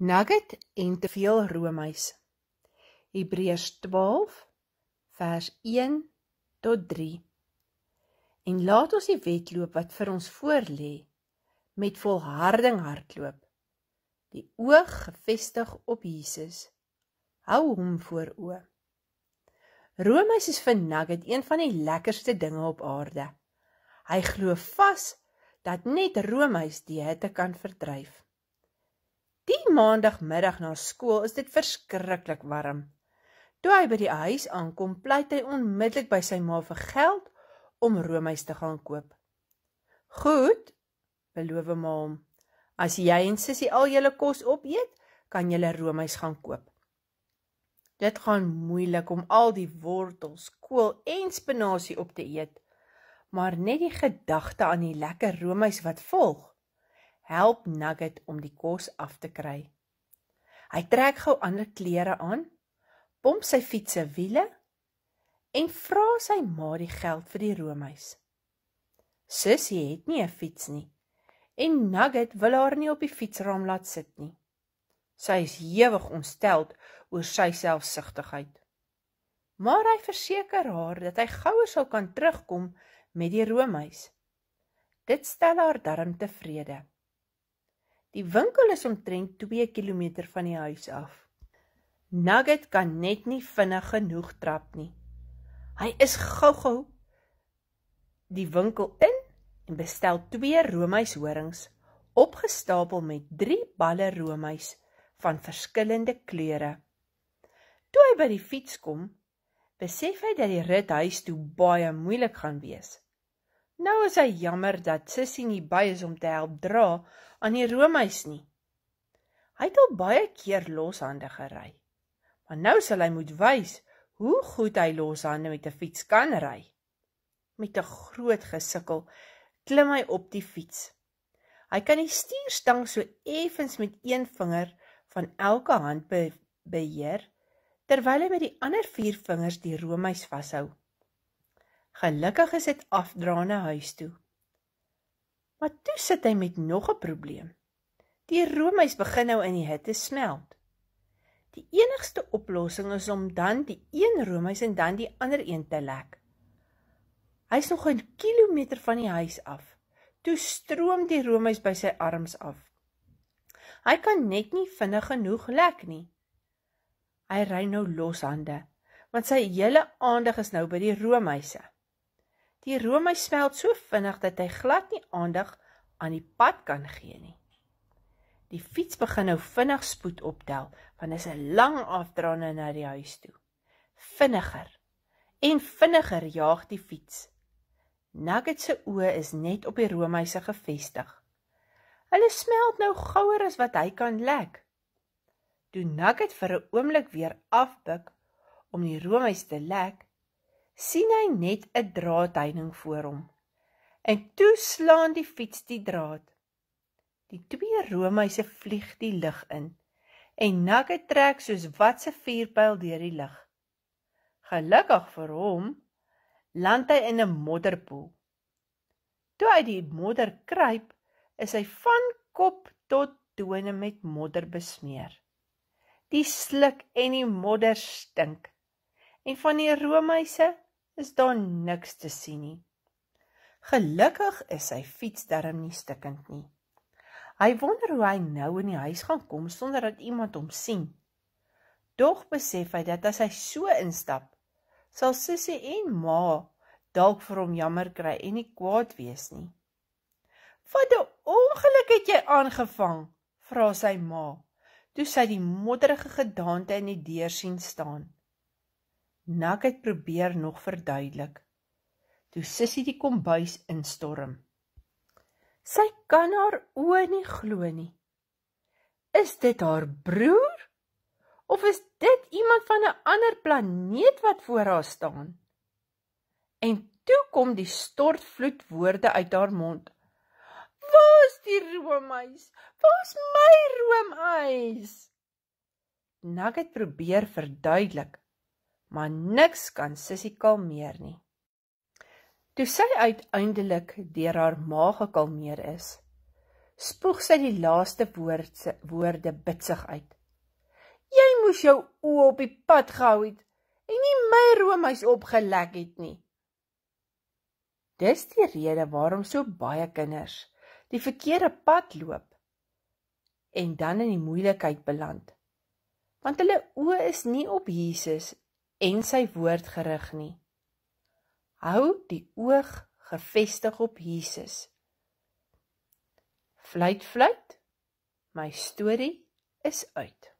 Nugget en te veel roomys. Hebreërs 12 vers 1 tot 3. En laat ons die wedloop wat vir ons voorlê met volharding hardloop. Die oog gefestig op Jesus. Hou hom voor oë. Roomys is vir Nugget een van die lekkerste dinge op aarde. Hy glo vas dat net roomys die hitte kan verdryf. Die maandagmiddag na skool is dit verskriklik warm. Toe hy by die huis aankom, pleit hy onmiddellik by sy ma vir geld om roomys te gaan koop. "Goed," beloof ma hom. "As jy en sussie al julle kos opeet, kan julle roomys gaan koop." Dit gaan moeilik om al die wortels, kool en spinasie op te eet, maar net die gedagte aan die lekker roomys wat volg, help Nugget om die kos af te kry. Hy trek gou ander klere aan, pomp sy fiets se wiele en vra sy ma die geld vir die roomhuis. Sissy het nie 'n fiets nie en Nugget wil haar nie op die fietsraam laat sit nie. Sy is hewig ontsteld oor sy selfsugtigheid. Maar hy verseker haar dat hy gouer sal kan terugkom met die roomhuis. Dit stel haar darm tevrede. Die winkel is omtrent 2 km van die huis af. Nugget kan net nie vinnig genoeg trap nie. Hy is gou-gou die winkel in en bestel 2 roomys horings opgestapel met 3 balle roomys van verskillende kleure. Toe hy by die fiets kom, besef hy dat die rit huis toe baie moeilik gaan wees. Nou is hy jammer dat Sissy nie by is om te help dra aan die roomhuis nie. Hy het al baie keer loshande gery. Maar nou sal hy moet wys hoe goed hy loshande met 'n fiets kan ry. Met 'n groot gesukkel klim hy op die fiets. Hy kan die stuurstang so effens met een vinger van elke hand be beheer terwyl hy met die ander vier vingers die roomhuis vashou. Gelukkig is dit afdra na huis toe. Maar toe sit hy met nog 'n probleem. Die roomys begin nou in die hitte smelt. Die enigste oplossing is om dan die een roomys en dan die ander een te lek. Hy's nog 'n kilometer van die huis af. Toe stroom die roomys by sy arms af. Hy kan net nie vinnig genoeg lek nie. Hy ry nou loshande, want sy hele aandag is nou by die roomhuise. Die Romei smelt so vinnig dat hy glad nie aandag aan die pad kan gee nie. Die fiets begin nou vinnig spoed optel, want dit is 'n lang afdraande na die huis toe. Vinniger en vinniger jaag die fiets. Nugget se oë is net op die Romei se gefestig. Hulle smelt nou gouer as wat hy kan lek. Toe Nugget vir 'n oomblik weer afbuk om die Romei se te lek, sien hy net 'n draadheining voor hom. En toe slaan die fiets die draad. Die twee roomuise vlieg die lug in en Nugget trek soos watse vuurpyl deur die lug. Gelukkig vir hom land hy in 'n modderpoel. Toe hy die modder kruip, is hy van kop tot tone met modder besmeer. Die sluk en die modder stink. En van die roomuise is daar niks te sien nie. Gelukkig is sy fiets darm nie stikkend nie. Hy wonder hoe hy nou in die huis gaan kom sonder dat iemand hom sien. Dog besef hy dat as hy so instap, sal sussie en ma dalk vir hom jammer kry en nie kwaad wees nie. "Wat 'n ongeluk het jy aangevang?" vra sy ma, toe sy die modderige gedaante in die deur sien staan. Nak het probeer nog verduidelik. Toe sissie die kombuis instorm. Sy kan haar oë nie glo nie. Is dit haar broer? Of is dit iemand van 'n ander planeet wat voor haar staan? En toe kom die stortvloed woorde uit haar mond. Waar's die roomys? Waar's my roomys? Nak het probeer verduidelik maar niks kan Sissie kalmeer nie. Toe sy uiteindelik deur haar ma gekalmeer is, spoeg sy die laaste woordse woorde bitsig uit. Jy moes jou oë op die pad gehou het en nie my roomhuis opgelek het nie. Dis die rede waarom so baie kinders die verkeerde pad loop en dan in die moeilikheid beland. Want hulle oë is nie op Jesus en sy woord gerig nie. Hou die oog gefestig op Jesus. Fluit fluit. My storie is uit.